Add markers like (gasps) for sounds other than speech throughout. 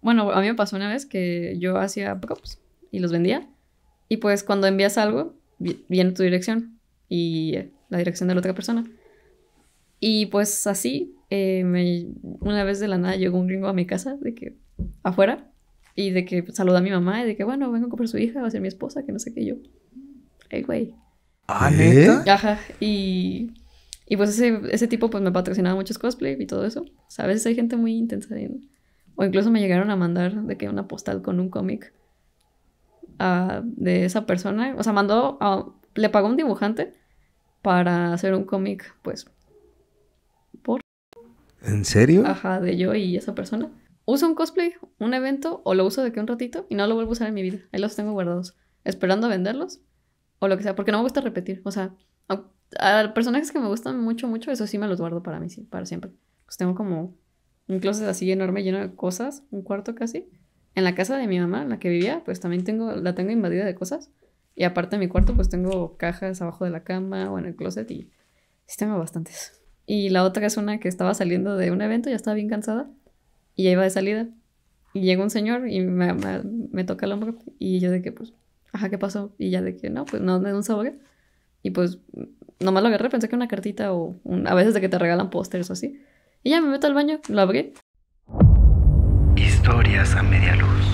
Bueno, a mí me pasó una vez que yo hacía backups y los vendía. Y pues cuando envías algo, viene tu dirección y la dirección de la otra persona. Y pues así, eh, una vez de la nada llegó un gringo a mi casa, de que afuera, y de que saluda a mi mamá, y de que bueno, vengo a comprar su hija, va a ser mi esposa, que no sé qué yo. Ay, güey. Ah, ¿Eh? Ajá, y, y pues ese, tipo pues me patrocinaba muchos cosplay y todo eso. O sea, a veces hay gente muy intensa. en o incluso me llegaron a mandar de que una postal con un cómic ah, de esa persona. O sea, mandó, le pagó un dibujante para hacer un cómic, pues, por... ¿En serio? Ajá, de yo y esa persona. Uso un cosplay, un evento, o lo uso de que un ratito y no lo vuelvo a usar en mi vida. Ahí los tengo guardados, esperando venderlos o lo que sea, porque no me gusta repetir. O sea, a, personajes que me gustan mucho, mucho, eso sí me los guardo para mí, sí, para siempre. Pues tengo como un closet así enorme lleno de cosas, un cuarto casi. En la casa de mi mamá, en la que vivía, pues también tengo, la tengo invadida de cosas. Y aparte de mi cuarto, pues tengo cajas abajo de la cama o en el closet y sí tengo bastantes. Y la otra es una que estaba saliendo de un evento, ya estaba bien cansada y ya iba de salida. Y llega un señor y me, me, toca el hombro y yo de que, pues, ajá, ¿qué pasó? Y ya de que, no, pues no, de un sabor. Y pues, nomás lo agarré, pensé que una cartita o a veces de que te regalan pósters o así ya me meto al baño, lo abrí. Historias a media luz.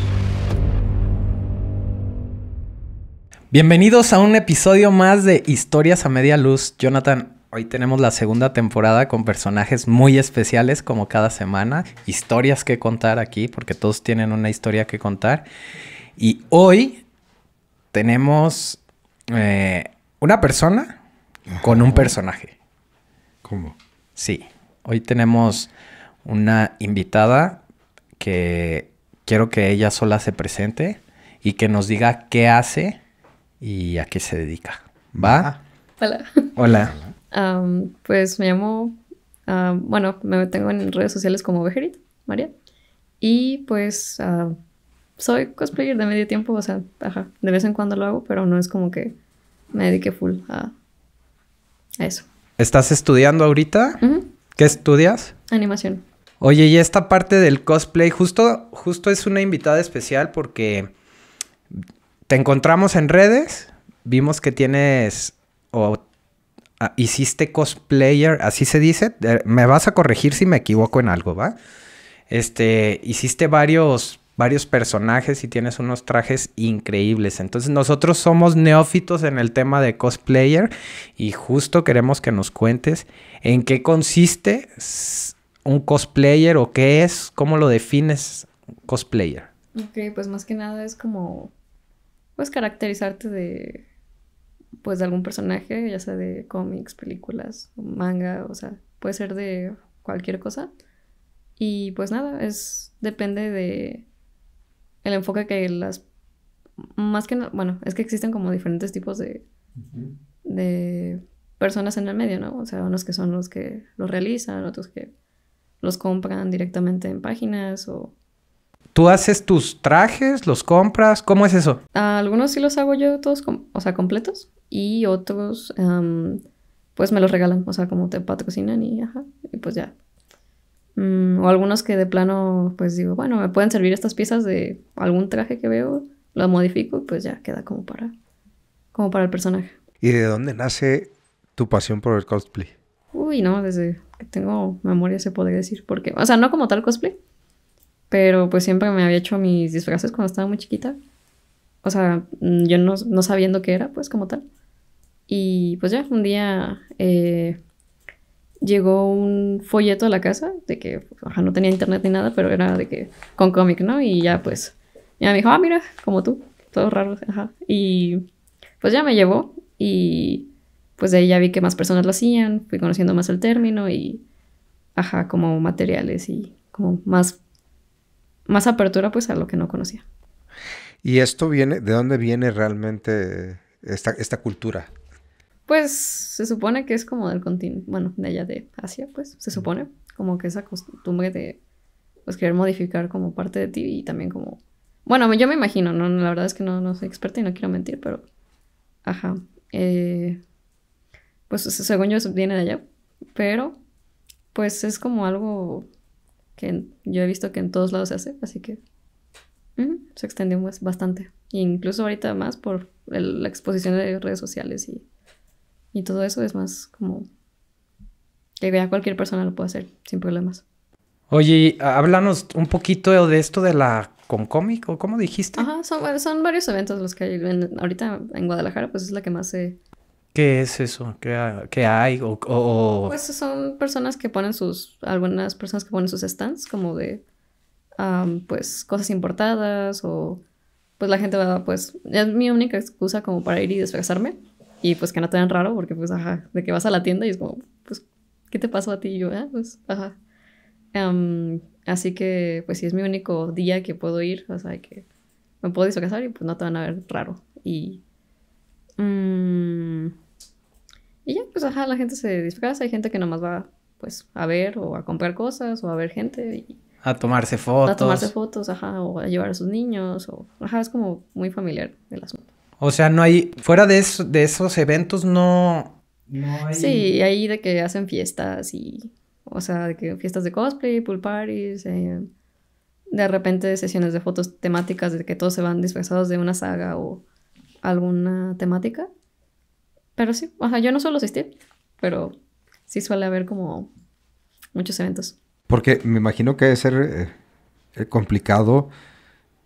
Bienvenidos a un episodio más de Historias a media luz. Jonathan, hoy tenemos la segunda temporada con personajes muy especiales como cada semana. Historias que contar aquí porque todos tienen una historia que contar. Y hoy tenemos eh, una persona con un personaje. ¿Cómo? Sí. Hoy tenemos una invitada que quiero que ella sola se presente y que nos diga qué hace y a qué se dedica. ¿Va? Hola. Hola. pues me llamo, bueno, me tengo en redes sociales como Bejerit María. Y pues soy cosplayer de medio tiempo, o sea, ajá, de vez en cuando lo hago, pero no es como que me dedique full a, eso. ¿Estás estudiando ahorita? ¿Qué estudias? Animación. Oye, y esta parte del cosplay, justo, justo es una invitada especial porque te encontramos en redes, vimos que tienes o ah, hiciste cosplayer, así se dice. Me vas a corregir si me equivoco en algo, ¿va? Este, hiciste varios varios personajes y tienes unos trajes increíbles. Entonces nosotros somos neófitos en el tema de cosplayer y justo queremos que nos cuentes en qué consiste un cosplayer o qué es, cómo lo defines cosplayer. Ok, pues más que nada es como, pues caracterizarte de, pues de algún personaje, ya sea de cómics, películas, manga, o sea, puede ser de cualquier cosa. Y pues nada, es, depende de el enfoque que las... Más que... No, bueno, es que existen como diferentes tipos de... de personas en el medio, ¿no? O sea, unos que son los que los realizan, otros que los compran directamente en páginas o... ¿Tú haces tus trajes? ¿Los compras? ¿Cómo es eso? algunos sí los hago yo todos, o sea, completos. Y otros, em, pues me los regalan, o sea, como te patrocinan y ajá, y pues ya, Mm, o algunos que de plano, pues digo, bueno, me pueden servir estas piezas de algún traje que veo, lo modifico y pues ya queda como para, como para el personaje. ¿Y de dónde nace tu pasión por el cosplay? Uy, no, desde que tengo memoria se podría decir. Porque, o sea, no como tal cosplay, pero pues siempre me había hecho mis disfraces cuando estaba muy chiquita. O sea, mm, yo no, no sabiendo qué era, pues como tal. Y pues ya, un día eh, llegó un folleto a la casa de que, no tenía internet ni nada, pero era de que con cómic, ¿no? Y ya pues, ya me dijo, ah, mira, como tú, todo raro, ajá. Y pues ya me llevó y pues de ahí ya vi que más personas lo hacían, fui conociendo más el término y, ajá, como materiales y como más, más apertura pues a lo que no conocía. ¿Y esto viene, de dónde viene realmente esta, esta cultura? Pues se supone que es como del continente, bueno, de allá de Asia, pues, se supone, como que esa costumbre de, pues, querer modificar como parte de ti y también como, bueno, yo me imagino, no, la verdad es que no, soy experta y no quiero mentir, pero, ajá, eh, pues según yo viene de allá, pero, pues es como algo que yo he visto que en todos lados se hace, así que se extendió bastante. E incluso ahorita más por la exposición de redes sociales y y todo eso es más como que ya cualquier persona lo puede hacer sin problemas. Oye, ah, háblanos un poquito de esto de la Concomic, ¿o cómo dijiste? Ajá, son, varios eventos los que hay ahorita en Guadalajara, pues es la que más se... ¿Qué es eso? ¿Qué, hay? Pues son personas que ponen sus, algunas personas que ponen sus stands como de, pues, cosas importadas o, pues la gente va, pues, es mi única excusa como para ir y desfrazarme y pues que no te vean raro, porque pues, ajá, de que vas a la tienda y es como, pues, ¿qué te pasó a ti? Y yo, ah, pues, ajá. así que, pues si es mi único día que puedo ir, o sea, que me puedo disfrazar y pues no te van a ver raro. Y... Mm, y ya, pues, ajá, la gente se disfraza, hay gente que nomás va, pues, a ver o a comprar cosas o a ver gente A tomarse fotos. A tomarse fotos, ajá, o a llevar a sus niños, o... Ajá, es como muy familiar el asunto. O sea, no hay, fuera de, de esos eventos no, no hay... Sí, ahí de que hacen fiestas y, o sea, de que fiestas de cosplay, pool parties, eh, de repente sesiones de fotos temáticas de que todos se van disfrazados de una saga o alguna temática. Pero sí, o sea, yo no suelo asistir, pero sí suele haber como muchos eventos. Porque me imagino que debe ser eh, eh, complicado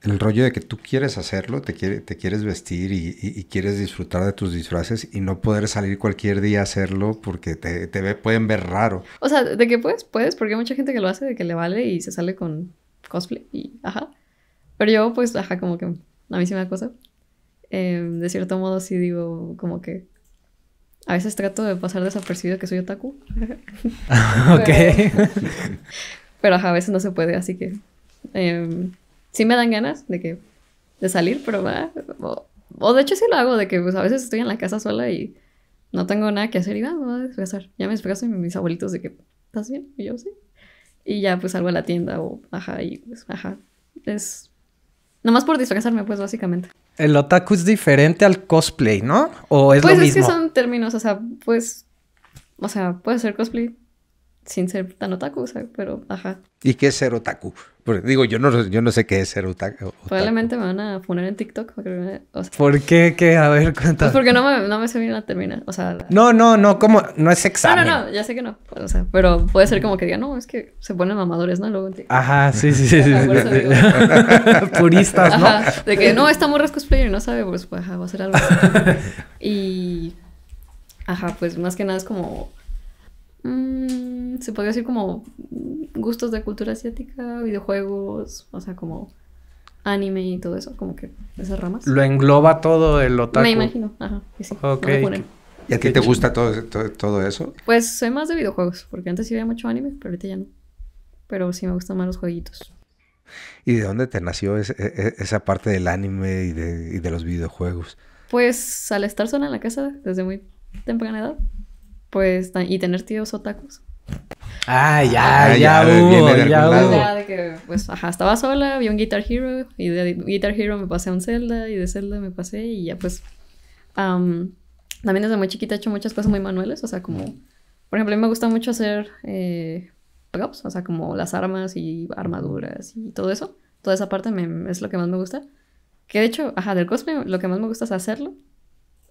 el rollo de que tú quieres hacerlo, te, quieres vestir y, quieres disfrutar de tus disfraces y no poder salir cualquier día a hacerlo porque te, ve, pueden ver raro. O sea, de que puedes, puedes, porque hay mucha gente que lo hace, de que le vale y se sale con cosplay y ajá. Pero yo, pues, ajá, como que a mí cosa. Em, de cierto modo, sí digo, como que a veces trato de pasar desapercibido que soy otaku. (laughs) ok. (laughs) Pero, ajá, a veces no se puede, así que. Em, sí me dan ganas de que de salir, pero va. O, de hecho sí lo hago, de que pues a veces estoy en la casa sola y no tengo nada que hacer y va, me voy a Ya me y mis abuelitos de que, ¿estás bien? Y yo sí. Y ya pues salgo a la tienda o ajá, y pues ajá. Es nomás por disfrazarme pues básicamente. El otaku es diferente al cosplay, ¿no? ¿O es lo mismo? Pues es que son términos, o sea, pues, o sea, puede ser cosplay sin ser tan otaku, ¿sabes? Pero, ajá. ¿Y qué es ser otaku? Porque, digo, yo no, yo no sé qué es ser otaku. Probablemente me van a poner en TikTok. o sea, ¿Por qué? ¿Qué? A ver, cuéntame. Pues porque no me, no me sé bien la termina. O sea... No, no, no, como... No es examen. No, no, no, ya sé que no. o sea, pero puede ser como que digan, no, es que se ponen mamadores, ¿no? Luego en TikTok. Ajá, sí, sí, sí. sí, (laughs) (laughs) Puristas, ¿no? Ajá, de que, no, esta morra es y no sabe, pues, pues, ajá, va a ser algo (laughs) y... Ajá, pues, más que nada es como... Mmm, Mm, se podría decir como gustos de cultura asiática, videojuegos, o sea, como anime y todo eso, como que esas ramas. Lo engloba todo el otaku. Me imagino, ajá, sí. Okay. ¿Y a ti te gusta todo, todo, eso? Pues soy más de videojuegos, porque antes sí veía mucho anime, pero ahorita ya no. Pero sí me gustan más los jueguitos. ¿Y de dónde te nació e, e, esa parte del anime y de, y de los videojuegos? Pues al estar sola en la casa desde muy temprana edad, pues y tener tíos otakus, Ah, ya, ya, ya, ya, hubo, ya de que, pues, ajá, estaba sola, vi un Guitar Hero y de Guitar Hero me pasé a un Zelda y de Zelda me pasé y ya, pues, también desde muy chiquita he hecho muchas cosas muy manuales, o sea, como, por ejemplo, a mí me gusta mucho hacer eh, o sea, como las armas y armaduras y todo eso, toda esa parte me, es lo que más me gusta, que de hecho, ajá, del cosplay lo que más me gusta es hacerlo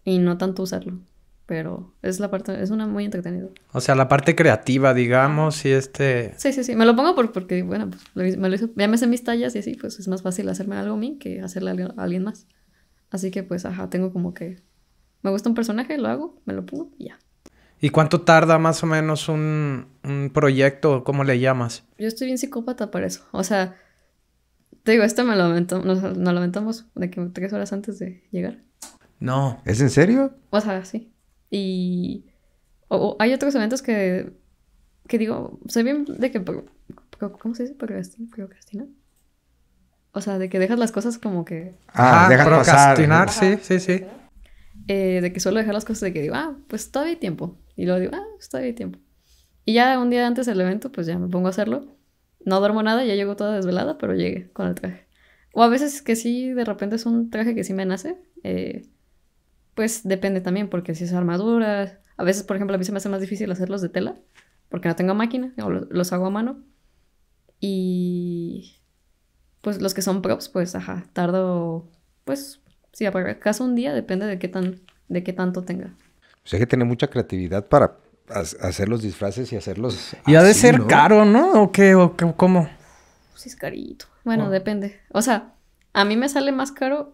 y no tanto usarlo, pero es la parte, es una muy entretenida. O sea, la parte creativa, digamos, y este... Sí, sí, sí, me lo pongo porque, bueno, pues, me lo ya me sé mis tallas y así, pues es más fácil hacerme algo a mí que hacerle a alguien más. Así que, pues, ajá, tengo como que... Me gusta un personaje, lo hago, me lo pongo y ya. ¿Y cuánto tarda más o menos un, un proyecto? ¿Cómo le llamas? Yo estoy bien psicópata para eso. O sea, te digo, esto me lo aventó, nos, de que tres horas antes de llegar. No. ¿Es en serio? O sea, sí. Y hay otros eventos que, que digo, soy bien de que... ¿Cómo se dice? Procrastina. O sea, de que dejas las cosas como que... Ah, procrastinar, sí, sí, sí. Eh, de que suelo dejar las cosas de que digo, ah, pues todavía hay tiempo. Y luego digo, ah, pues todavía hay tiempo. Y ya un día antes del evento, pues ya me pongo a hacerlo. No duermo nada, ya llego toda desvelada, pero llegué con el traje. O a veces que sí, de repente es un traje que sí me nace. Eh, pues depende también, porque si es armadura. A veces, por ejemplo, a mí se me hace más difícil hacerlos de tela, porque no tengo máquina, los hago a mano. Y. Pues los que son props, pues ajá, tardo. Pues, si acaso un día, depende de qué, tan, de qué tanto tenga. O pues sea que tiene mucha creatividad para hacer los disfraces y hacerlos. Y ha de ser caro, ¿no? ¿O qué? ¿O ¿Cómo? Pues es carito. Bueno, oh. depende. O sea, a mí me sale más caro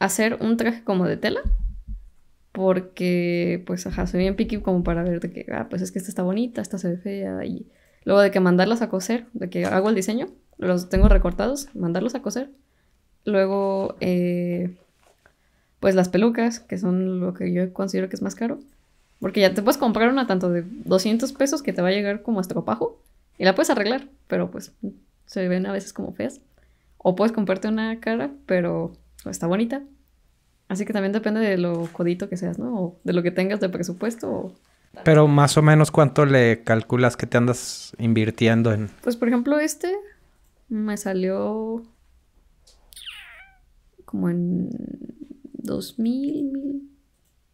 hacer un traje como de tela. Porque, pues, ajá, soy bien picky como para ver de que, ah, pues es que esta está bonita, esta se ve fea. Y luego de que mandarlas a coser, de que hago el diseño, los tengo recortados, mandarlos a coser. Luego, eh, pues las pelucas, que son lo que yo considero que es más caro. Porque ya te puedes comprar una tanto de 200 pesos que te va a llegar como estropajo y la puedes arreglar, pero pues se ven a veces como feas. O puedes comprarte una cara, pero está bonita. Así que también depende de lo codito que seas, ¿no? O de lo que tengas de presupuesto. Pero más o menos cuánto le calculas que te andas invirtiendo en... Pues por ejemplo este me salió como en dos mil,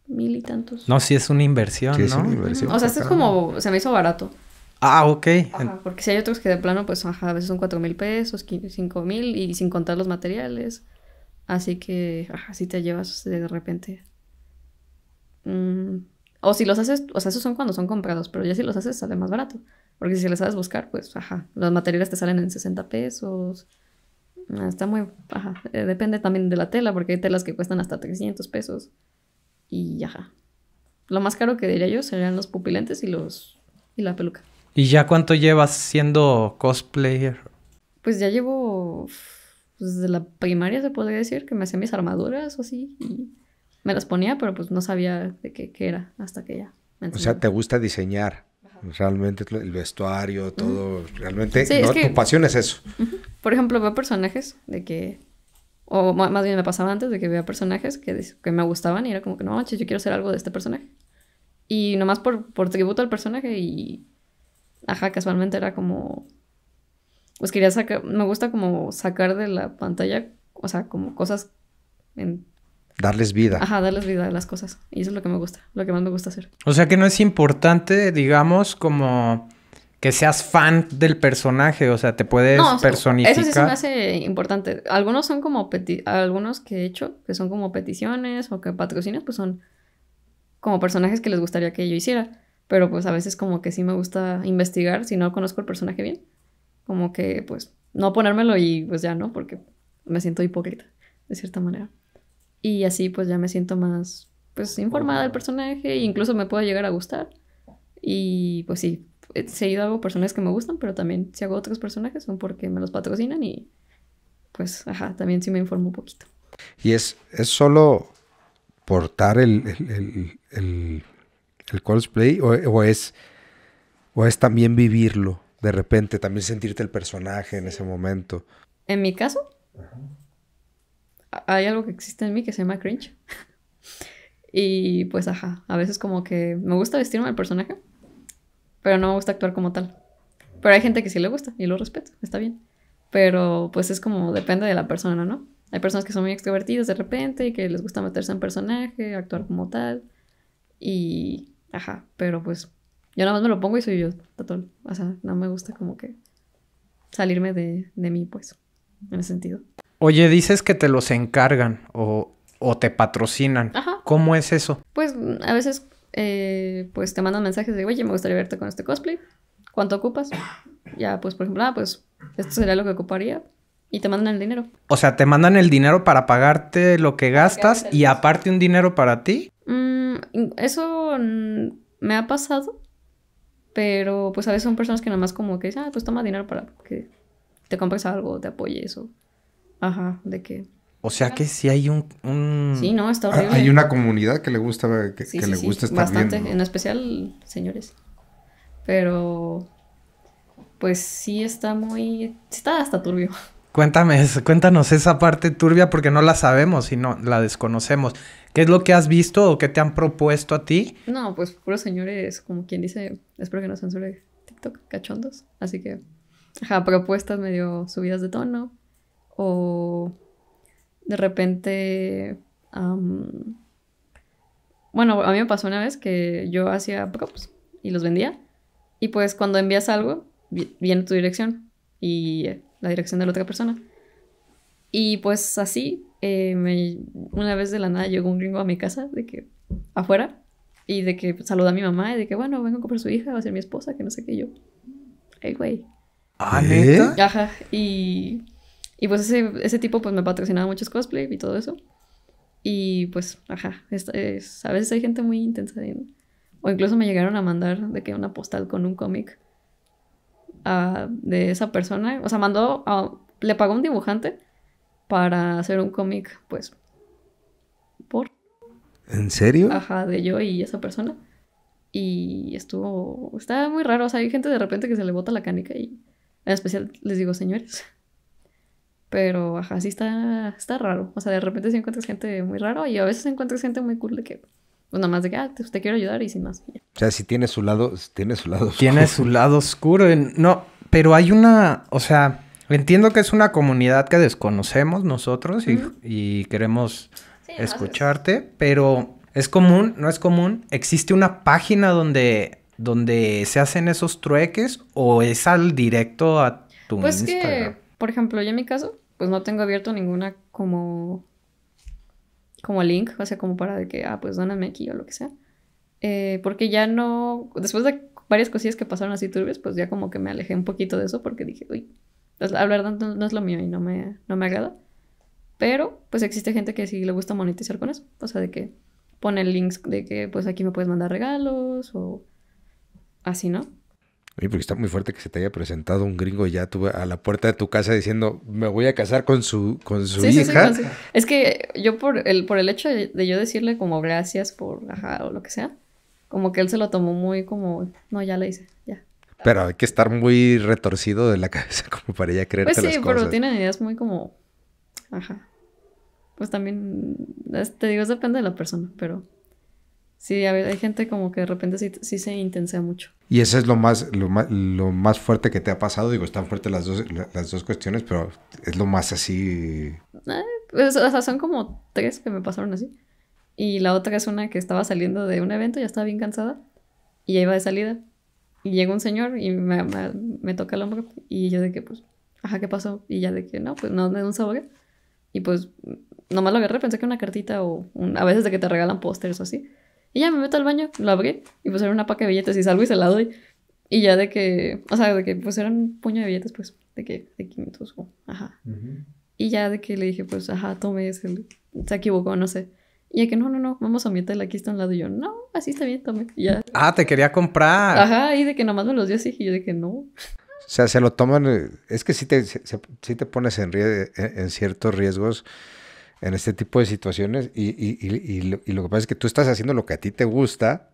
mil, y tantos. No, sí es una inversión, sí, Es una inversión. O sea, este es como, se me hizo barato. Ah, ok. Ajá, porque si hay otros que de plano, pues a veces son cuatro mil pesos, cinco mil y sin contar los materiales. Así que, ajá, si te llevas de repente. Mm, o si los haces, o sea, esos son cuando son comprados, pero ya si los haces sale más barato. Porque si les sabes buscar, pues, ajá, los materiales te salen en 60 pesos. Ah, está muy, ajá, eh, depende también de la tela, porque hay telas que cuestan hasta 300 pesos. Y ajá. Lo más caro que diría yo serían los pupilentes y los, y la peluca. ¿Y ya cuánto llevas siendo cosplayer? Pues ya llevo pues, desde la primaria se podría decir que me hacía mis armaduras o así y me las ponía, pero pues no sabía de qué, qué era hasta que ya. o sea, ¿te gusta diseñar? Realmente el vestuario, todo, realmente no, tu pasión es eso. Por ejemplo, veo personajes de que, o más bien me pasaba antes de que vea personajes que, que me gustaban y era como que no che, yo quiero hacer algo de este personaje. Y nomás por, por tributo al personaje y, ajá, casualmente era como pues quería sacar, me gusta como sacar de la pantalla, o sea, como cosas en... Darles vida. Ajá, darles vida a las cosas. Y eso es lo que me gusta, lo que más me gusta hacer. O sea que no es importante, digamos, como que seas fan del personaje, o sea, te puedes no, personificar. Eso sí se me hace importante. Algunos son como algunos que he hecho, que son como peticiones o que patrocinas, pues son como personajes que les gustaría que yo hiciera. Pero pues a veces como que sí me gusta investigar si no conozco el personaje bien como que pues no ponérmelo y pues ya no, porque me siento hipócrita, de cierta manera. Y así pues ya me siento más pues informada del personaje e incluso me puede llegar a gustar. Y pues sí, he seguido hago personajes que me gustan, pero también si hago otros personajes son porque me los patrocinan y pues ajá, también sí me informo un poquito. Y es, es solo portar el, cosplay o, es, o es también vivirlo de repente, también sentirte el personaje en ese momento. En mi caso, hay algo que existe en mí que se llama cringe. (laughs) y pues, ajá, a veces como que me gusta vestirme al personaje, pero no me gusta actuar como tal. Pero hay gente que sí le gusta y lo respeto, está bien. Pero pues es como depende de la persona, ¿no? Hay personas que son muy extrovertidas de repente y que les gusta meterse en personaje, actuar como tal. Y, ajá, pero pues yo nada más me lo pongo y soy yo, tatón. O sea, no me gusta como que salirme de, mí, pues, en ese sentido. Oye, dices que te los encargan o, te patrocinan. Ajá. ¿Cómo es eso? Pues a veces eh, pues te mandan mensajes de, oye, me gustaría verte con este cosplay. ¿Cuánto ocupas? Ya, pues, por ejemplo, ah, pues, esto sería lo que ocuparía. Y te mandan el dinero. O sea, te mandan el dinero para pagarte lo que gastas y aparte un dinero para ti. Mm, eso me ha pasado. Pero pues a veces son personas que nada más como que dicen, ah, pues toma dinero para que te compres algo, te apoyes o... Ajá, de que... O sea que sí hay un... Sí, no, está ah, horrible. Hay una comunidad que le gusta, que, le gusta estar Bastante, en especial señores. Pero... Pues sí está muy... está hasta turbio. Cuéntame, cuéntanos esa parte turbia porque no la sabemos y no la desconocemos. ¿Qué es lo que has visto o qué te han propuesto a ti? No, pues puros señores, como quien dice, espero que no censure TikTok, cachondos. Así que, ajá, propuestas medio subidas de tono o de repente... bueno, a mí me pasó una vez que yo hacía props y los vendía. Y pues cuando envías algo, viene tu dirección y la dirección de la otra persona. Y pues así, eh, una vez de la nada llegó un gringo a mi casa, de que afuera, y de que saluda a mi mamá, y de que, bueno, vengo a comprar su hija, va a ser mi esposa, que no sé qué, yo. Ay, güey. ¿Ah, ¿Eh? neta? Ajá, y, pues ese, tipo pues me patrocinaba muchos cosplay y todo eso. Y pues, ajá, a veces hay gente muy intensa. En, o incluso me llegaron a mandar de que una postal con un cómic ah, de esa persona. O sea, mandó, le pagó un dibujante para hacer un cómic, pues, por. ¿En serio? Ajá, de yo y esa persona. Y estuvo, está muy raro, o sea, hay gente de repente que se le bota la canica y en especial les digo señores. Pero, ajá, sí está, está raro. O sea, de repente sí encuentras gente muy raro y a veces encuentras gente muy cool de que, pues nada más de que, ah, pues, te, quiero ayudar y sin más. O sea, si tiene su lado, tiene su lado Tiene su lado oscuro. No, pero hay una, o sea, Entiendo que es una comunidad que desconocemos nosotros y, queremos escucharte, pero es común, no es común. ¿Existe una página donde, donde se hacen esos trueques o es al directo a tu pues Que, por ejemplo, yo en mi caso, pues no tengo abierto ninguna como, como link, o sea, como para de que, ah, pues dóname aquí o lo que sea. Eh, porque ya no, después de varias cosillas que pasaron así turbias, pues ya como que me alejé un poquito de eso porque dije, uy, la verdad no, es lo mío y no me, no me agrada. Pero pues existe gente que sí le gusta monetizar con eso. O sea, de que pone links de que pues aquí me puedes mandar regalos o así, ¿no? Oye, porque está muy fuerte que se te haya presentado un gringo ya a la puerta de tu casa diciendo, me voy a casar con su, con su hija. Es que yo por el, por el hecho de, yo decirle como gracias por, ajá, o lo que sea, como que él se lo tomó muy como, no, ya le hice, ya. Pero hay que estar muy retorcido de la (laughs) cabeza como para ella creerte pues sí, las cosas. pero tienen ideas muy como... Ajá. Pues también, te digo, depende de la persona, pero... Sí, hay gente como que de repente sí, se intensea mucho. Y eso es lo más, lo más, fuerte que te ha pasado. Digo, están fuertes las dos, las dos cuestiones, pero es lo más así. Ah, pues, son como tres que me pasaron así. Y la otra es una que estaba saliendo de un evento, ya estaba bien cansada. Y ya iba de salida. Y llega un señor y me, me, toca el hombro y yo de que, pues, ajá, ¿qué pasó? Y ya de que, no, pues no, me da un sabor. Y pues, nomás lo agarré, pensé que una cartita o un, a veces de que te regalan pósters o así. Y ya me meto al baño, lo abrí y pues era una paca de billetes y salgo y se la doy. Y ya de que, o sea, de que pues era un puño de billetes, pues, de que, de 500 o, ajá. Y ya de que le dije, pues, ajá, tome ese, se equivocó, no sé. Y que no, no, no, vamos a meterla, aquí está a un lado. Y yo, no, así está bien, tome. Ya. Ah, te quería comprar. Ajá, y de que nomás me los dio así. Y yo de que no. O sea, se lo toman. Eh, es que sí te, te pones en, en ciertos riesgos en este tipo de situaciones. Y, lo que pasa es que tú estás haciendo lo que a ti te gusta.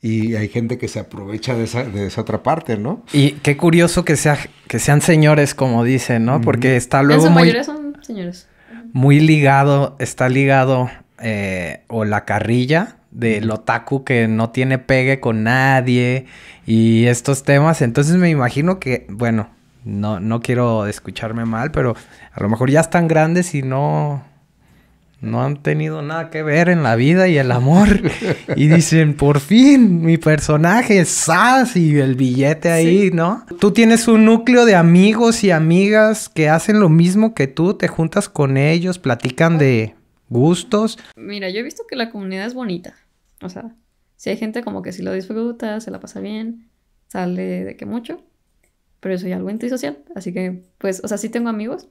Y hay gente que se aprovecha de esa, otra parte, ¿no? Y qué curioso que, sea, que sean señores, como dicen, ¿no? Porque está luego. En son señores muy ligado, está ligado eh, o la carrilla del otaku que no tiene pegue con nadie y estos temas. Entonces me imagino que, bueno, no, no quiero escucharme mal, pero a lo mejor ya están grandes y no, no han tenido nada que ver en la vida y el amor. (laughs) y dicen, por fin, mi personaje, SAS y el billete ahí, ¿no? Tú tienes un núcleo de amigos y amigas que hacen lo mismo que tú, te juntas con ellos, platican de gustos. Mira, yo he visto que la comunidad es bonita. O sea, si hay gente como que sí lo disfruta, se la pasa bien, sale de que mucho. Pero soy algo antisocial, así que, pues, o sea, sí tengo amigos,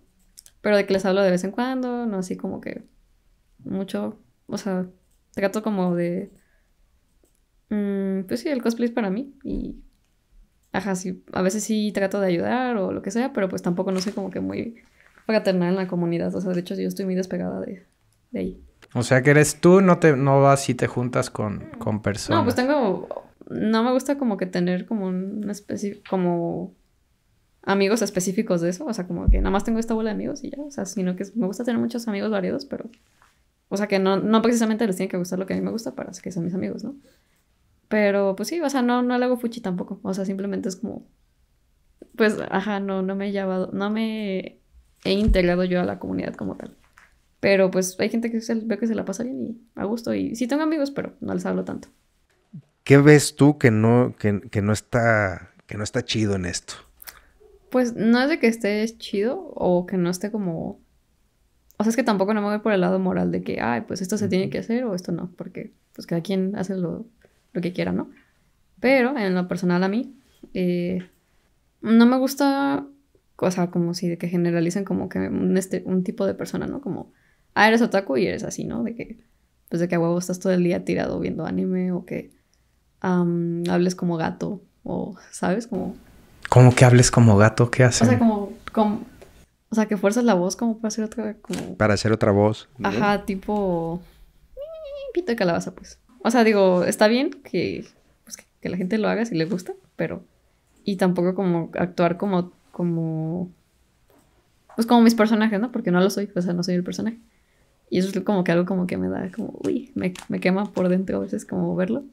pero de que les hablo de vez en cuando, no así como que mucho. O sea, trato como de. Mm, pues sí, el cosplay es para mí y ajá, sí, a veces sí trato de ayudar o lo que sea, pero pues tampoco no soy como que muy fraternal en la comunidad. O sea, de hecho, yo estoy muy despegada de, o sea que eres tú, no te no vas y te juntas con, con personas. No, pues tengo. No me gusta como que tener como una especie. como amigos específicos de eso. O sea, como que nada más tengo esta bola de amigos y ya. O sea, sino que me gusta tener muchos amigos variados, pero. O sea, que no, no precisamente les tiene que gustar lo que a mí me gusta para que sean mis amigos, ¿no? Pero pues sí, o sea, no, no le hago fuchi tampoco. O sea, simplemente es como. Pues, ajá, no, no me he llevado. No me he integrado yo a la comunidad como tal. Pero pues hay gente que se, veo que se la pasa bien y a gusto. Y sí tengo amigos, pero no les hablo tanto. ¿Qué ves tú que no, que, que no está, que no está chido en esto? Pues no es de que esté chido o que no esté como... O sea, es que tampoco no me voy por el lado moral de que, ay, pues esto se tiene que hacer o esto no, porque pues cada quien hace lo, lo que quiera, ¿no? Pero en lo personal a mí, eh, no me gusta, o sea, como si de que generalicen como que un, este, un tipo de persona, ¿no? Como, ah, eres otaku y eres así, ¿no? De que, pues de que a huevo estás todo el día tirado viendo anime o que hables como gato o, ¿sabes? Como... ¿Cómo que hables como gato? ¿Qué haces? O sea, como, O sea, que fuerzas la voz como para hacer otra... Para hacer otra voz. Ajá, tipo... Pito de calabaza, pues. O sea, digo, está bien que, pues, que la gente lo haga si le gusta, pero... Y tampoco como actuar como... como... Pues como mis personajes, ¿no? Porque no lo soy, o sea, no soy el personaje. Y eso es como que algo como que me da como, uy, me, me quema por dentro a veces como verlo.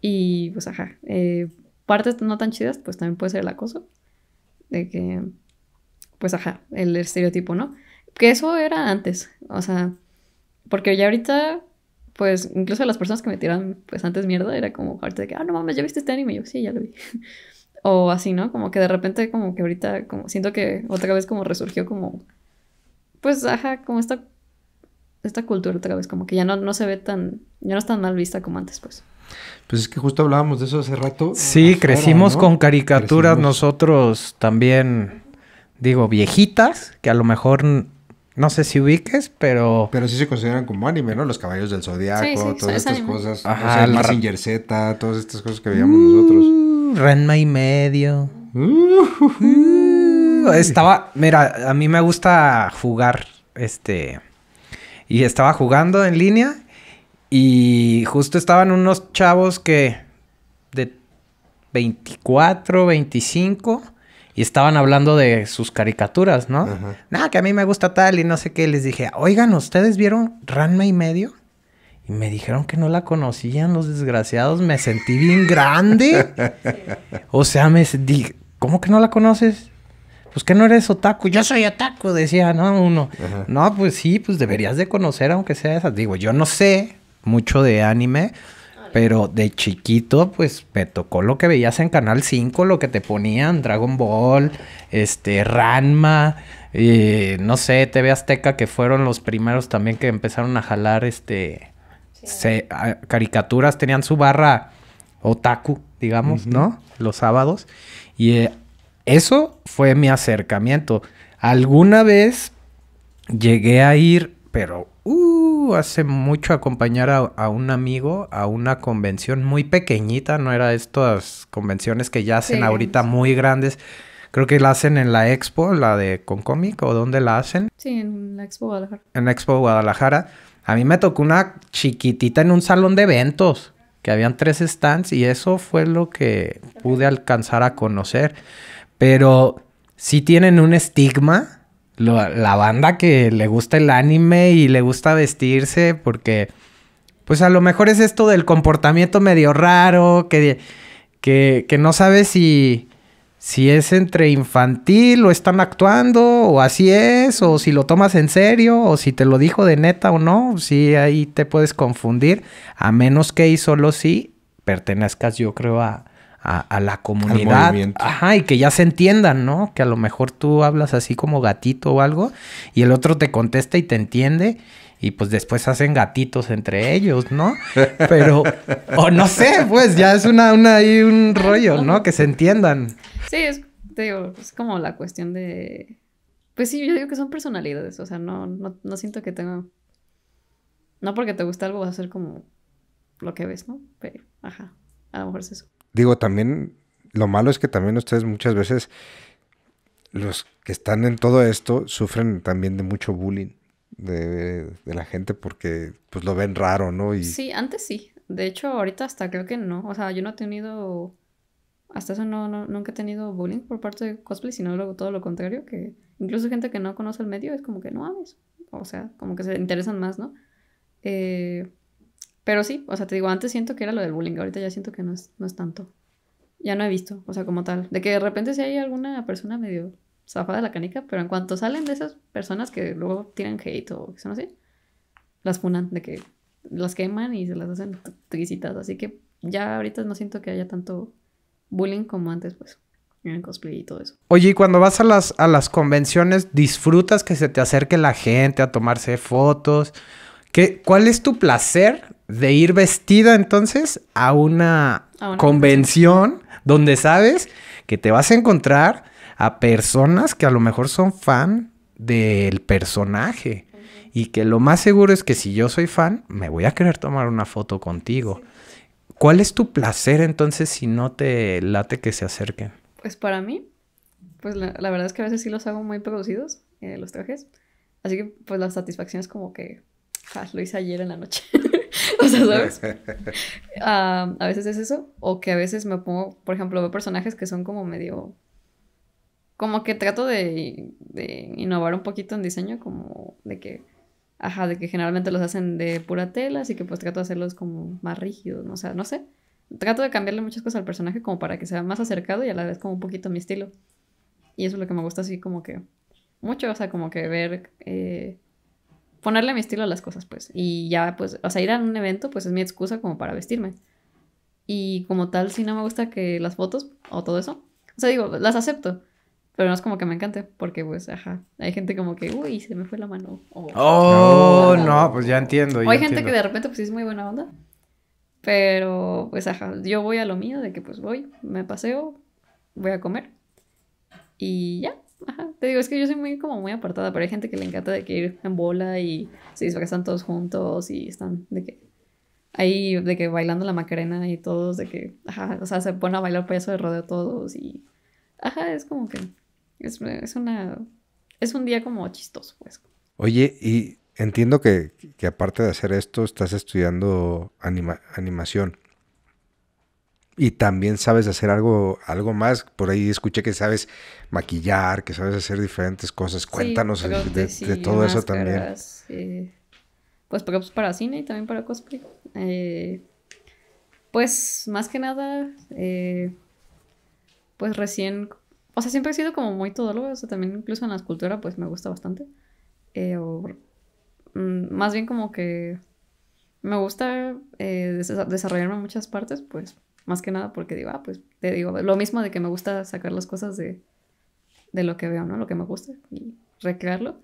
Y pues ajá, eh, partes no tan chidas, pues también puede ser el acoso. De que, pues ajá, el estereotipo, ¿no? Que eso era antes, o sea, porque ya ahorita, pues incluso las personas que me tiran, pues antes mierda, era como parte de que, ah, no mames, ¿ya viste este anime? yo, sí, ya lo vi. (laughs) o así, ¿no? Como que de repente, como que ahorita, como siento que otra vez como resurgió como, pues ajá, como esta esta cultura otra vez, como que ya no, se ve tan, ya no es tan mal vista como antes, pues. Pues es que justo hablábamos de eso hace rato. Sí, crecimos con caricaturas nosotros también, digo, viejitas, que a lo mejor no sé si ubiques, pero... Pero sí se consideran como anime, ¿no? Los Caballos del Zodiaco, todas estas cosas. Ajá, sea, el el Z, todas estas cosas que veíamos uh, nosotros. Renma y medio. Uh, uh, estaba... Mira, a mí me gusta jugar, este y estaba jugando en línea y justo estaban unos chavos que de 24, 25 y estaban hablando de sus caricaturas, ¿no? Nada, que a mí me gusta tal y no sé qué. Les dije, oigan, ¿ustedes vieron Ranma y medio? Y me dijeron que no la conocían los desgraciados. Me sentí bien grande. (laughs) o sea, me dije, ¿cómo que no la conoces? pues que no eres otaku, yo soy otaku, decía, ¿no? Uno, no, pues sí, pues deberías de conocer aunque sea esas. Digo, yo no sé mucho de anime, pero de chiquito, pues me tocó lo que veías en Canal 5, lo que te ponían, Dragon Ball, este, Ranma, eh, no sé, TV Azteca, que fueron los primeros también que empezaron a jalar este caricaturas, tenían su barra otaku, digamos, ¿no? Los sábados. Y eh, eso fue mi acercamiento. Alguna vez llegué a ir, pero uh, hace mucho acompañar a, un amigo a una convención muy pequeñita, no era estas convenciones que ya hacen ahorita muy grandes. Creo que la hacen en la Expo, la de Concomic, o donde la hacen. Sí, en la Expo Guadalajara. En la Expo Guadalajara. A mí me tocó una chiquitita en un salón de eventos, que habían tres stands, y eso fue lo que pude alcanzar a conocer. Pero sí tienen un estigma. la banda que le gusta el anime y le gusta vestirse porque... Pues a lo mejor es esto del comportamiento medio raro, que, que, no sabes si, si es entre infantil o están actuando o así es o si lo tomas en serio o si te lo dijo de neta o no, sí ahí te puedes confundir a menos que y solo si pertenezcas yo creo a, a, la comunidad. Ajá, y que ya se entiendan, ¿no? Que a lo mejor tú hablas así como gatito o algo y el otro te contesta y te entiende y pues después hacen gatitos entre ellos, ¿no? (laughs) Pero, o no sé, pues ya es una, una, un rollo, ¿no? Que se entiendan. Sí, es, te digo, es como la cuestión de... Pues sí, yo digo que son personalidades, o sea, no, no, siento que tenga... No porque te gusta algo vas a ser como lo que ves, ¿no? Pero, ajá, a lo mejor es eso digo, también lo malo es que también ustedes muchas veces, los que están en todo esto, sufren también de mucho bullying de, la gente porque pues lo ven raro, ¿no? Y... Sí, antes sí. De hecho, ahorita hasta creo que no. O sea, yo no he tenido, hasta eso no, nunca he tenido bullying por parte de cosplay, sino luego todo lo contrario, que incluso gente que no conoce el medio es como que no ames. O sea, como que se interesan más, ¿no? Eh, pero sí, o sea, te digo, antes siento que era lo del bullying, ahorita ya siento que no es, no es tanto. Ya no he visto, o sea, como tal. De que de repente si hay alguna persona medio zafada de la canica, pero en cuanto salen de esas personas que luego tiran hate o que así, las punan, de que las queman y se las hacen Trisitas, Así que ya ahorita no siento que haya tanto bullying como antes, pues, en cosplay y todo eso. Oye, y cuando vas a las, a las convenciones, ¿disfrutas que se te acerque la gente a tomarse fotos? ¿Qué, ¿Cuál es tu placer de ir vestida entonces a una, convención, donde sabes que te vas a encontrar a personas que a lo mejor son fan del personaje. Y que lo más seguro es que si yo soy fan, me voy a querer tomar una foto contigo. ¿Cuál es tu placer entonces si no te late que se acerquen? Pues para mí, pues la, verdad es que a veces sí los hago muy producidos, en eh, los trajes. Así que pues la satisfacción es como que lo hice ayer en la noche. (laughs) (laughs) ¿sabes? Ah, a veces es eso, o que a veces me pongo, por ejemplo, veo personajes que son como medio... Como que trato de, de innovar un poquito en diseño, como de que... Ajá, de que generalmente los hacen de pura tela, así que pues trato de hacerlos como más rígidos, ¿no? o sea, no sé. Trato de cambiarle muchas cosas al personaje como para que sea más acercado y a la vez como un poquito mi estilo. Y eso es lo que me gusta así como que mucho, o sea, como que ver eh, ponerle mi estilo a las cosas, pues. Y ya, pues, o sea, ir a un evento, pues es mi excusa como para vestirme. Y como tal, si no me gusta que las fotos o todo eso, o sea, digo, las acepto. Pero no es como que me encante, porque pues, ajá, hay gente como que, uy, se me fue la mano. O, oh, no, pues ya entiendo. hay gente que de repente pues es muy buena onda. Pero pues, ajá, yo voy a lo mío, de que pues voy, me paseo, voy a comer. Y ya, Ajá. Te digo, es que yo soy muy como muy apartada, pero hay gente que le encanta de que ir en bola y se disfrazan todos juntos y están de que ahí de que bailando la Macarena y todos de que, ajá, o sea, se pone a bailar payaso de rodeo todos y ajá, es como que es, una es un día como chistoso, pues. Oye, y entiendo que, que aparte de hacer esto, estás estudiando animación y también sabes hacer algo, algo más. Por ahí escuché que sabes maquillar, que sabes hacer diferentes cosas. Cuéntanos de, todo eso también. Eh, pues, pues para cine y también para cosplay. Eh, pues más que nada, eh, pues recién, o sea, siempre he sido como muy todólogo, o sea, también incluso en la escultura pues me gusta bastante. Eh, mm, más bien como que me gusta desarrollarme en muchas partes, pues más que nada porque digo, ah, pues te digo, lo mismo de que me gusta sacar las cosas de, lo que veo, ¿no? Lo que me gusta y recrearlo.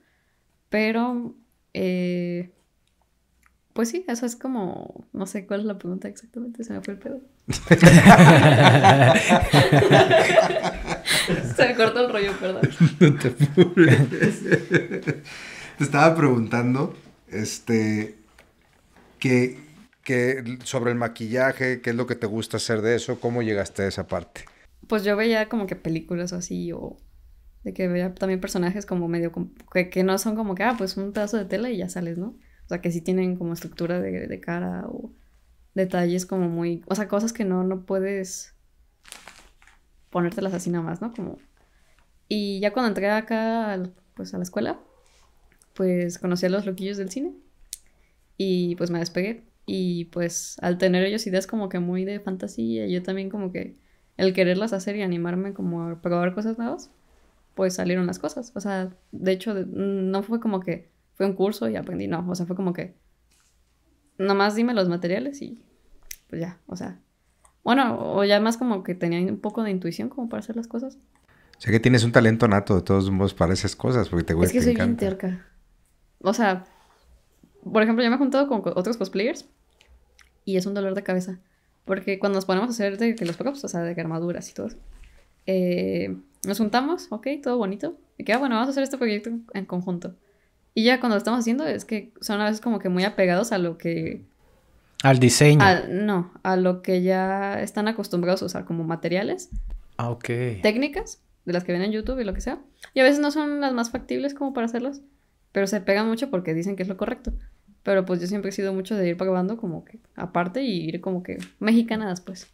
Pero, eh, pues sí, eso es como, no sé cuál es la pregunta exactamente, se me fue el pedo. (laughs) se me cortó el rollo, perdón. te Te estaba preguntando, este, que sobre el maquillaje, qué es lo que te gusta hacer de eso, cómo llegaste a esa parte. Pues yo veía como que películas o así, o de que veía también personajes como medio, que, no son como que, ah, pues un pedazo de tela y ya sales, ¿no? O sea, que sí tienen como estructura de, cara o detalles como muy, o sea, cosas que no, no puedes ponértelas así nada más, ¿no? Como... Y ya cuando entré acá, pues a la escuela, pues conocí a los loquillos del cine y pues me despegué. Y pues al tener ellos ideas como que muy de fantasía, yo también como que el quererlas hacer y animarme como a probar cosas nuevas, pues salieron las cosas. O sea, de hecho, no fue como que fue un curso y aprendí, no, o sea, fue como que nomás dime los materiales y pues ya, o sea, bueno, o ya más como que tenía un poco de intuición como para hacer las cosas. O sea que tienes un talento nato de todos modos para esas cosas, porque te gusta. Es que soy bien terca. O sea, por ejemplo, yo me he juntado con otros cosplayers y es un dolor de cabeza. Porque cuando nos ponemos a hacer de que los backups, o sea, de armaduras y todo eh, nos juntamos, ok, todo bonito. Y queda ah, bueno, vamos a hacer este proyecto en conjunto. Y ya cuando lo estamos haciendo es que son a veces como que muy apegados a lo que... Al diseño. no, a lo que ya están acostumbrados a usar como materiales. Ah, ok. Técnicas, de las que ven en YouTube y lo que sea. Y a veces no son las más factibles como para hacerlos, pero se pegan mucho porque dicen que es lo correcto. Pero pues yo siempre he sido mucho de ir probando como que aparte y ir como que mexicanas, pues.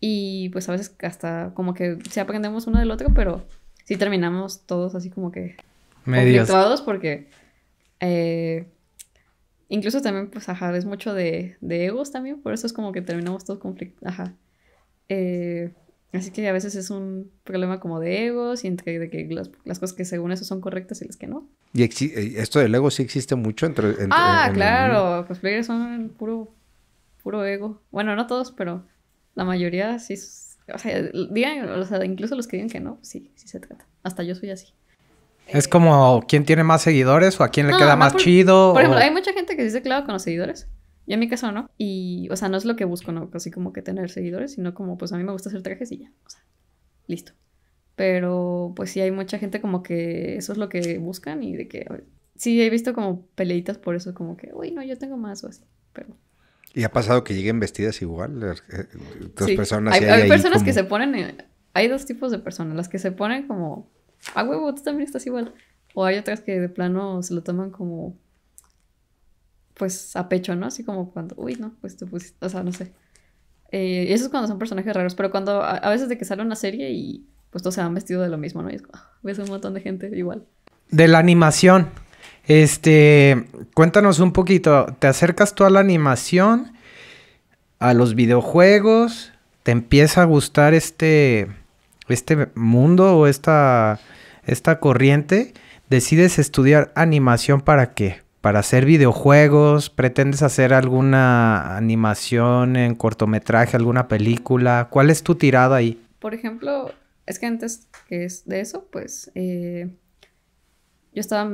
Y pues a veces hasta como que se aprendemos uno del otro, pero sí terminamos todos así como que conflictuados porque eh, incluso también pues ajá, es mucho de, de, egos también, por eso es como que terminamos todos conflictos ajá. Eh, Así que a veces es un problema como de egos y entre de que las, cosas que según eso son correctas y las que no. Y eh, esto del ego sí existe mucho entre... ah, claro, Pues players son puro, puro ego. Bueno, no todos, pero la mayoría sí. O sea, digan, o sea, incluso los que digan que no, sí, sí se trata. Hasta yo soy así. Es como quién tiene más seguidores o a quién le queda más chido. Por ejemplo, hay mucha gente que dice se con los seguidores. Y en mi caso, ¿no? Y, o sea, no es lo que busco, ¿no? Así como que tener seguidores, sino como, pues a mí me gusta hacer trajes y ya, o sea, listo. Pero, pues sí, hay mucha gente como que eso es lo que buscan y de que, sí, he visto como peleitas por eso, como que, uy, no, yo tengo más o así, pero... ¿Y ha pasado que lleguen vestidas igual? Eh, hay, personas que se ponen, eh, hay dos tipos de personas, las que se ponen como, ah, huevo, tú también estás igual. O hay otras que de plano se lo toman como, pues a pecho, ¿no? Así como cuando, uy, no, pues tú pusiste, o sea, no sé. Eh, eso es cuando son personajes raros, pero cuando a, veces de que sale una serie y pues todos se han vestido de lo mismo, ¿no? Y ah, ves un montón de gente igual. De la animación, este, cuéntanos un poquito, ¿te acercas tú a la animación, a los videojuegos? ¿Te empieza a gustar este, este mundo o esta, esta corriente? ¿Decides estudiar animación para qué? para hacer videojuegos? ¿Pretendes hacer alguna animación en cortometraje, alguna película? ¿Cuál es tu tirada ahí? Por ejemplo, es que antes que es de eso, pues eh, yo estaba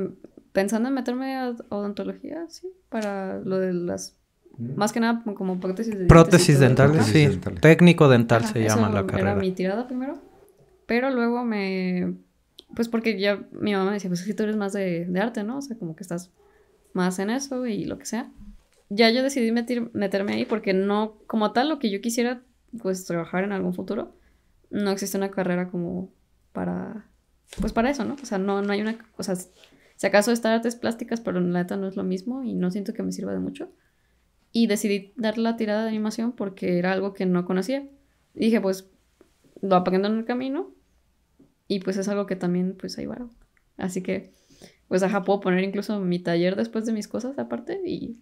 pensando en meterme a odontología, sí, para lo de las... Mm. Más que nada como prótesis dentales. Prótesis dentales, sí. Técnico dental se llama la carrera. Era mi tirada primero. Pero luego me... Pues porque ya mi mamá me decía, pues es tú eres más de, de arte, ¿no? O sea, como que estás más en eso y lo que sea. Ya yo decidí meterme ahí porque no, como tal, lo que yo quisiera, pues trabajar en algún futuro, no existe una carrera como para, pues para eso, ¿no? O sea, no, no hay una, o sea, si acaso estar artes plásticas, pero en la neta no es lo mismo y no siento que me sirva de mucho. Y decidí dar la tirada de animación porque era algo que no conocía. Y dije, pues, lo apagando en el camino y pues es algo que también, pues ahí va. Así que pues ajá, puedo poner incluso mi taller después de mis cosas aparte y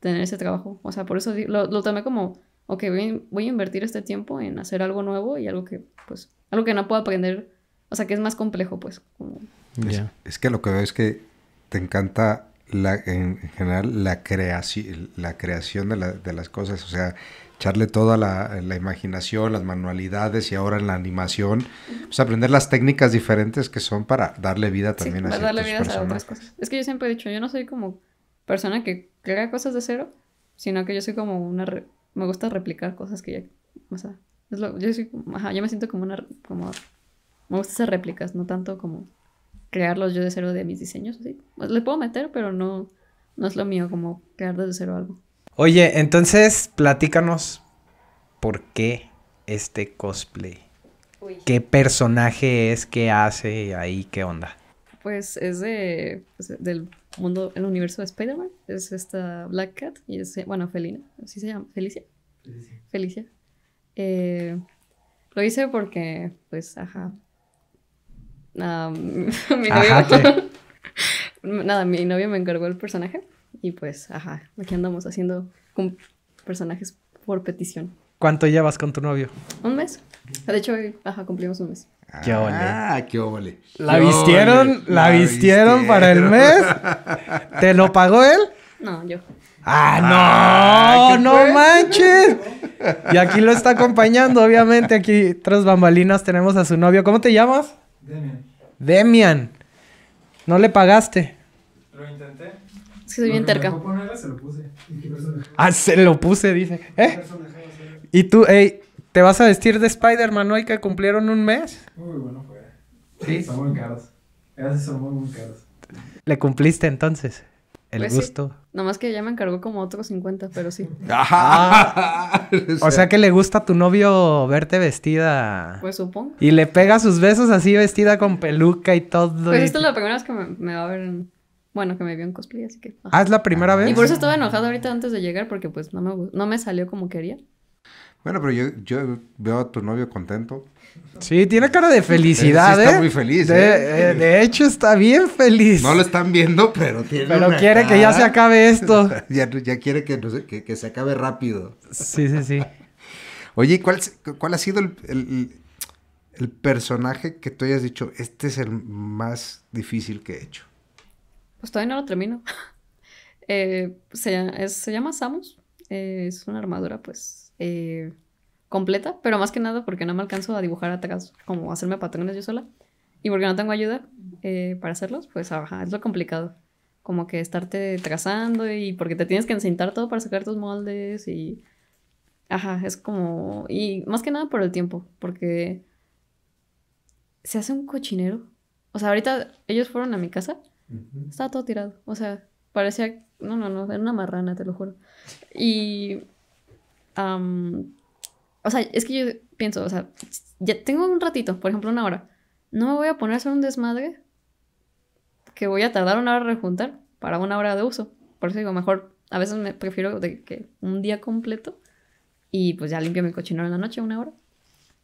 tener ese trabajo. O sea, por eso lo, tomé como, ok, voy, voy, a invertir este tiempo en hacer algo nuevo y algo que, pues, algo que no puedo aprender, o sea, que es más complejo, pues. Como... Es, que lo que veo es que te encanta la, en general la, la creación de, de las cosas, o sea, echarle toda la, imaginación, las manualidades y ahora en la animación, pues aprender las técnicas diferentes que son para darle vida también a para cosas. Es que yo siempre he dicho, yo no soy como persona que crea cosas de cero, sino que yo soy como una... me gusta replicar cosas que ya... O sea, es lo... yo, me siento como una... Como, me gusta hacer réplicas, no tanto como crearlos yo de cero de mis diseños. así le puedo meter, pero no, no es lo mío como crear desde cero algo. Oye, entonces platícanos por qué este cosplay. ¿Qué personaje es? ¿Qué hace ahí? ¿Qué onda? Pues es de, pues, del mundo, el universo de Spider-Man. Es esta Black Cat y es, bueno, Felina. ¿Así se llama? ¿Felicia? Felicia. Eh, lo hice porque, pues, ajá. Ah, (laughs) mi novio... (laughs) Nada, mi novio me encargó el personaje. Y pues, ajá, aquí andamos haciendo con personajes por petición. ¿Cuánto llevas con tu novio? Un mes. De hecho, ajá, cumplimos un mes. ¡Qué ole! Ah, qué ole. ¿La vistieron? ¿La, vistieron, para el mes? (laughs) ¿Te lo pagó él? No, yo. ¡Ah, no! Ah, ¡No manches! (laughs) Y aquí lo está acompañando, obviamente. Aquí, tras bambalinas, tenemos a su novio. ¿Cómo te llamas? Demian. Demian. No le pagaste. Es que soy bien terca. se lo puse. Ah, se lo puse, dice. ¿Eh? Y tú, ey, ¿te vas a vestir de Spider-Man hoy que cumplieron un mes? Muy bueno fue. Sí. Son muy caros. son muy, caros. ¿Le cumpliste entonces? El pues gusto. Nomás que ya me encargó como otros 50, pero sí. (laughs) Ah. o sea que le gusta a tu novio verte vestida. Pues supongo. Y le pega sus besos así vestida con peluca y todo. Pues esto esta es la primera vez que me va a ver en bueno, que me vio en cosplay, así que... Ah, ah es la primera ah. vez. Y por eso estaba enojado ahorita antes de llegar porque pues no me, no me salió como quería. Bueno, pero yo, veo a tu novio contento. Sí, tiene cara de felicidad, sí, está ¿eh? muy feliz. De, ¿eh? Eh, de, hecho, está bien feliz. No lo están viendo, pero tiene. Pero quiere que ya se acabe esto. (laughs) ya, ya, quiere que, que, se acabe rápido. Sí, sí, sí. (laughs) Oye, ¿cuál, cuál ha sido el personaje que tú hayas dicho, este es el más difícil que he hecho? Pues todavía no lo termino. (laughs) Eh, se, llama Samus. Eh, es una armadura, pues, eh, completa, pero más que nada porque no me alcanzo a dibujar atrás, como hacerme patrones yo sola. Y porque no tengo ayuda para hacerlos, pues, ajá, es lo complicado. Como que estarte trazando y porque te tienes que encintar todo para sacar tus moldes y... Ajá, es como... Y más que nada por el tiempo, porque se hace un cochinero. O sea, ahorita ellos fueron a mi casa estaba todo tirado. O sea, parecía. No, no, no, era una marrana, te lo juro. Y. o sea, es que yo pienso, o sea, ya tengo un ratito, por ejemplo, una hora. No me voy a poner a hacer un desmadre que voy a tardar una hora en rejuntar para una hora de uso. Por eso digo, mejor, a veces me prefiero de que un día completo y pues ya limpio mi cochinero en la noche, una hora.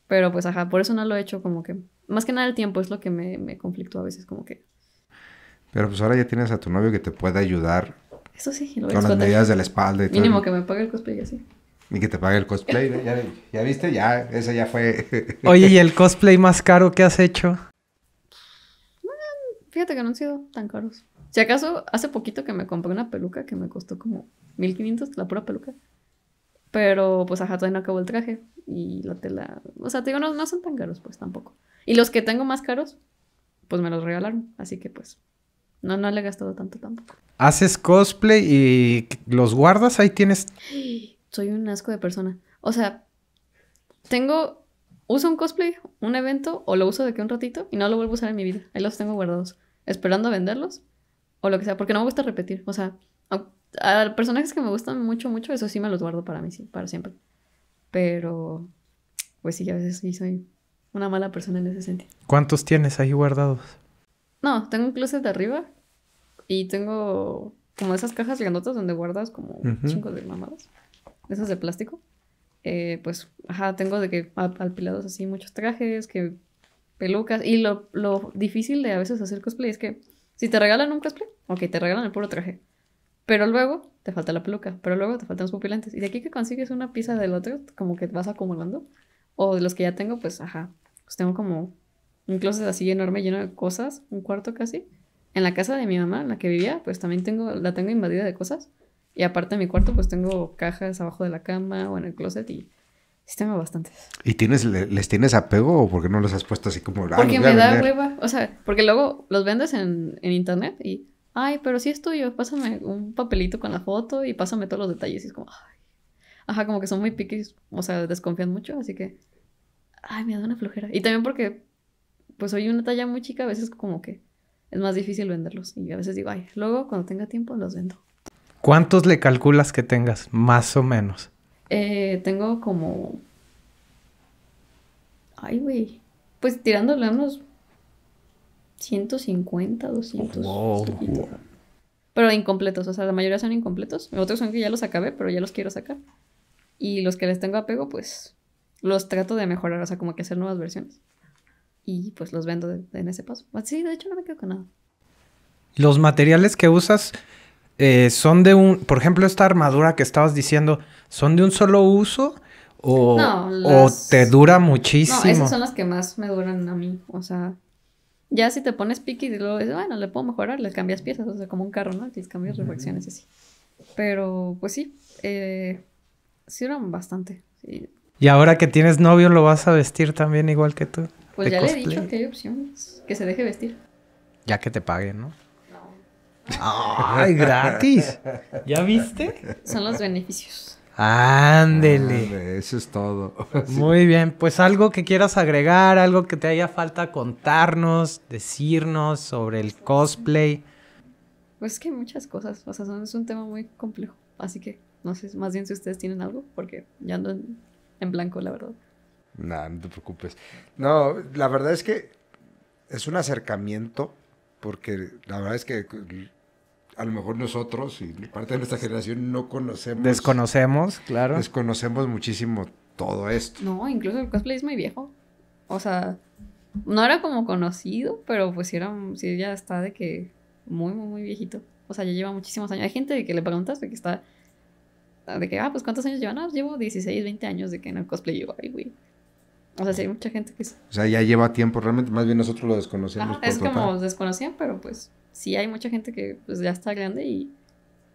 Pero pues, ajá, por eso no lo he hecho como que... Más que nada el tiempo es lo que me, me conflictó a veces, como que pero pues ahora ya tienes a tu novio que te puede ayudar. Eso sí, lo Con las medidas de la espalda y todo. Mínimo que me pague el cosplay así. Y que te pague el cosplay, ¿Ya, viste? Ya, ese ya fue. (laughs) Oye, ¿y el cosplay más caro que has hecho? Fíjate que no han sido tan caros. Si acaso, hace poquito que me compré una peluca que me costó como 1500, la pura peluca. Pero pues ajá, todavía no acabó el traje y la tela. O sea, te digo, no, no son tan caros, pues tampoco. Y los que tengo más caros, pues me los regalaron. Así que pues no, no le he gastado tanto tampoco. ¿Haces cosplay y los guardas? Ahí tienes. (gasps) Soy un asco de persona. O sea, tengo. Uso un cosplay, un evento, o lo uso de que un ratito y no lo vuelvo a usar en mi vida. Ahí los tengo guardados. Esperando a venderlos o lo que sea, porque no me gusta repetir. O sea, a, personajes que me gustan mucho, mucho, eso sí me los guardo para mí, sí, para siempre. Pero, pues sí, a veces sí soy una mala persona en ese sentido. ¿Cuántos tienes ahí guardados? No, tengo un closet de arriba y tengo como esas cajas grandotas donde guardas como uh de mamadas. Esas de plástico. Eh, pues, ajá, tengo de que alpilados así muchos trajes, que pelucas. Y lo, difícil de a veces hacer cosplay es que si te regalan un cosplay, ok, te regalan el puro traje. Pero luego te falta la peluca, pero luego te faltan los pupilantes. Y de aquí que consigues una pieza del otro, como que vas acumulando. O de los que ya tengo, pues, ajá, pues tengo como un closet así enorme lleno de cosas, un cuarto casi. En la casa de mi mamá, en la que vivía, pues también tengo, la tengo invadida de cosas. Y aparte de mi cuarto, pues tengo cajas abajo de la cama o en el closet y sí tengo bastantes. ¿Y tienes, les tienes apego o por qué no los has puesto así como... Ah, porque me da hueva, o sea, porque luego los vendes en, internet y, ay, pero si es tuyo, pásame un papelito con la foto y pásame todos los detalles. Y es como, Ajá, como que son muy piquis, o sea, desconfían mucho, así que, ay, me da una flojera. Y también porque pues soy una talla muy chica, a veces como que es más difícil venderlos. Y a veces digo, ay, luego cuando tenga tiempo los vendo. ¿Cuántos le calculas que tengas, más o menos? Eh, tengo como... Ay, güey. Pues tirándole unos 150, 200. Pero incompletos, o sea, la mayoría son incompletos. Otros son que ya los acabé, pero ya los quiero sacar. Y los que les tengo apego, pues los trato de mejorar, o sea, como que hacer nuevas versiones y pues los vendo en ese paso. Ah, sí, de hecho no me quedo con nada. Los materiales que usas eh, son de un, por ejemplo, esta armadura que estabas diciendo, ¿son de un solo uso? O, no, o te dura muchísimo. No, esas son las que más me duran a mí. O sea, ya si te pones piqui y luego dices, bueno, le puedo mejorar, le cambias piezas, o sea, como un carro, ¿no? Tienes cambias refacciones y así. Pero, pues sí, eh, sí duran bastante. Y ahora que tienes novio, ¿lo vas a vestir también igual que tú? Pues ya le he dicho que hay opciones. Que se deje vestir. Ya que te paguen, ¿no? ¡Ay, gratis! ¿Ya viste? Son los beneficios. Ándele. Ah, eso es todo. (laughs) Muy bien, pues algo que quieras agregar, algo que te haya falta contarnos, decirnos sobre el cosplay. Pues que muchas cosas, o sea, son, es un tema muy complejo, así que no sé, más bien si ustedes tienen algo, porque ya ando en blanco, la verdad. Nah, no te preocupes. No, la verdad es que es un acercamiento, porque la verdad es que a lo mejor nosotros y parte de nuestra generación no conocemos. Desconocemos, claro. Desconocemos muchísimo todo esto. No, incluso el cosplay es muy viejo. O sea, no era como conocido, pero pues era, sí, ya está de que muy, muy, muy viejito. O sea, ya lleva muchísimos años. Hay gente que le preguntas de que está. De que, ah, pues cuántos años lleva? No, pues, llevo 16, 20 años de que en el cosplay llevo. Ay, güey. O sea, sí hay mucha gente que... O sea, ya lleva tiempo realmente, más bien nosotros lo desconocemos. es como desconocían, pero pues sí hay mucha gente que pues, ya está grande y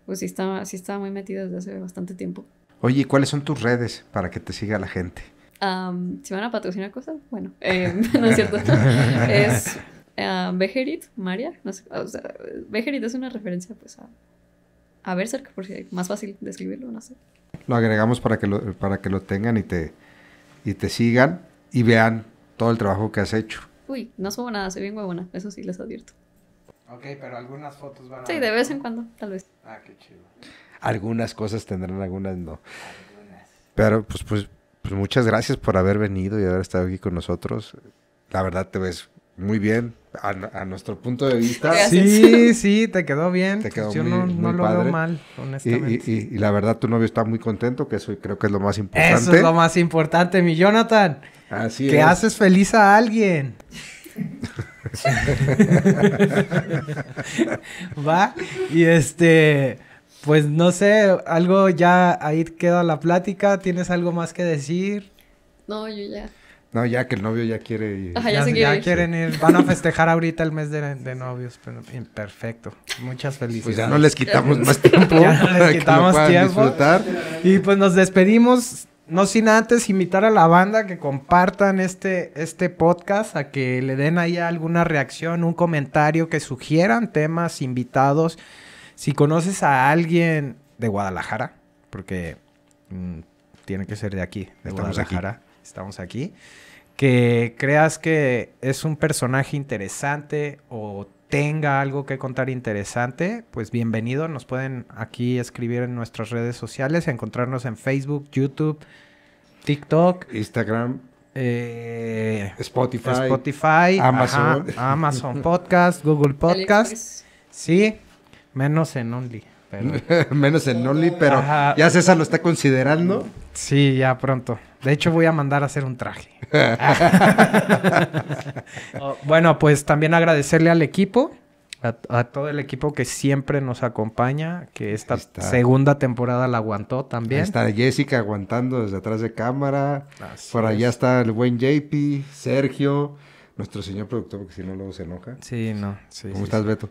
pues sí está, sí está muy metida desde hace bastante tiempo. Oye, cuáles son tus redes para que te siga la gente? si van a patrocinar cosas, bueno, eh, (laughs) no es cierto. (laughs) es Bejerit, María, no sé, o sea, Bejerit es una referencia pues a, a por si es más fácil describirlo, no sé. Lo agregamos para que lo, para que lo tengan y te, y te sigan y vean todo el trabajo que has hecho. Uy, no subo nada, soy bien huevona, eso sí les advierto. Ok, pero algunas fotos van a. Sí, de vez en cuando, tal vez. Ah, qué chido. Algunas cosas tendrán, algunas no. Pero pues, pues, pues muchas gracias por haber venido y haber estado aquí con nosotros. La verdad te ves muy bien, a, nuestro punto de vista. Sí, (laughs) sí, te quedó bien. Pues yo no, lo veo mal, honestamente. Y, la verdad, tu novio está muy contento, que eso creo que es lo más importante. Eso es lo más importante, mi Jonathan. Así que haces feliz a alguien. (laughs) Va, y este, pues no sé, algo ya ahí queda la plática. ¿Tienes algo más que decir? No, yo ya. No, ya que el novio ya quiere ir. ya, quieren ir. Van a (laughs) festejar ahorita el mes de, novios, perfecto. Muchas felicidades. Pues ya no les quitamos más tiempo. (laughs) ya no les quitamos tiempo. Y pues nos despedimos. No sin antes invitar a la banda que compartan este, este podcast, a que le den ahí alguna reacción, un comentario, que sugieran temas, invitados. Si conoces a alguien de Guadalajara, porque mm, tiene que ser de aquí, de Guadalajara estamos aquí, que creas que es un personaje interesante o tenga algo que contar interesante, pues bienvenido. Nos pueden aquí escribir en nuestras redes sociales, encontrarnos en Facebook, YouTube, TikTok, Instagram, eh, Spotify, Spotify, Amazon, Amazon Podcast, Google (laughs) Podcast. Sí, menos en Only. (laughs) menos en Only, pero ya César lo está considerando. Sí, ya pronto. De hecho, voy a mandar a hacer un traje. (laughs) Oh, bueno, pues también agradecerle al equipo, a, todo el equipo que siempre nos acompaña, que esta segunda temporada la aguantó también. está Jessica aguantando desde atrás de cámara. Por allá está el buen JP, Sergio. Nuestro señor productor, porque si no luego se enoja. Sí, no. ¿Cómo estás, Beto?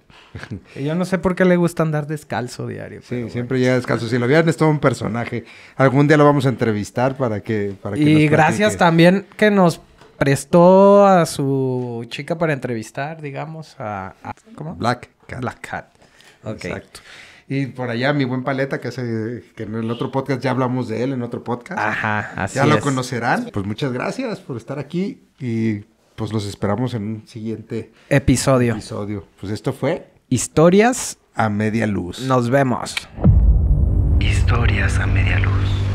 Yo no sé por qué le gusta andar descalzo diario. Sí, siempre llega descalzo. Si lo vieran, es todo un personaje. Algún día lo vamos a entrevistar para que. Para que y gracias también que nos prestó a su chica para entrevistar, digamos, a. ¿Cómo? Black Cat. Black Cat. Exacto. Y por allá mi buen Paleta, que, hace, que en el otro podcast ya hablamos de él, en otro podcast. Ajá, así es. Ya lo conocerán. Pues muchas gracias por estar aquí y pues los esperamos en un siguiente episodio. episodio. Pues esto fue Historias a media luz. Nos vemos. Historias a media luz.